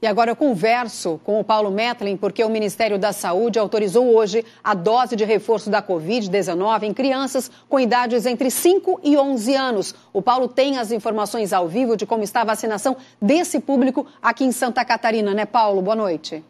E agora eu converso com o Paulo Metlin, porque o Ministério da Saúde autorizou hoje a dose de reforço da Covid-19 em crianças com idades entre 5 e 11 anos. O Paulo tem as informações ao vivo de como está a vacinação desse público aqui em Santa Catarina, né, Paulo? Boa noite.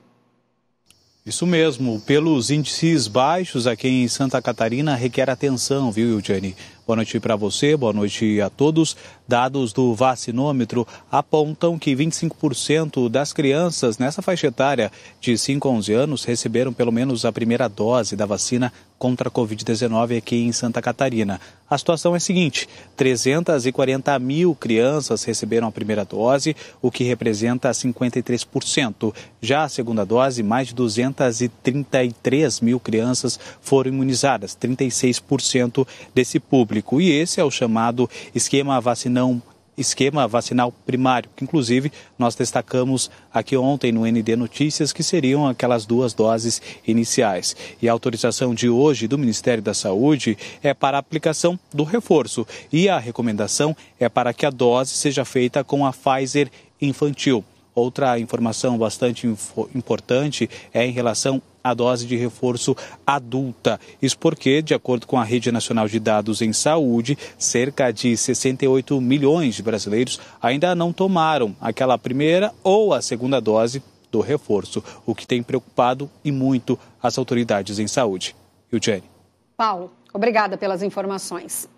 Isso mesmo, pelos índices baixos aqui em Santa Catarina requer atenção, viu, Ildiane? Boa noite para você, boa noite a todos. Dados do vacinômetro apontam que 25% das crianças nessa faixa etária de 5 a 11 anos receberam pelo menos a primeira dose da vacina contra a Covid-19 aqui em Santa Catarina. A situação é a seguinte: 340 mil crianças receberam a primeira dose, o que representa 53%. Já a segunda dose, mais de 233 mil crianças foram imunizadas, 36% desse público público. E esse é o chamado esquema vacinão esquema vacinal primário, que inclusive nós destacamos aqui ontem no ND Notícias, que seriam aquelas duas doses iniciais. E a autorização de hoje do Ministério da Saúde é para a aplicação do reforço, e a recomendação é para que a dose seja feita com a Pfizer infantil. Outra informação bastante importante é em relação a dose de reforço adulta. Isso porque, de acordo com a Rede Nacional de Dados em Saúde, cerca de 68 milhões de brasileiros ainda não tomaram aquela primeira ou a segunda dose do reforço, o que tem preocupado e muito as autoridades em saúde. Eugênio. Paulo, obrigada pelas informações.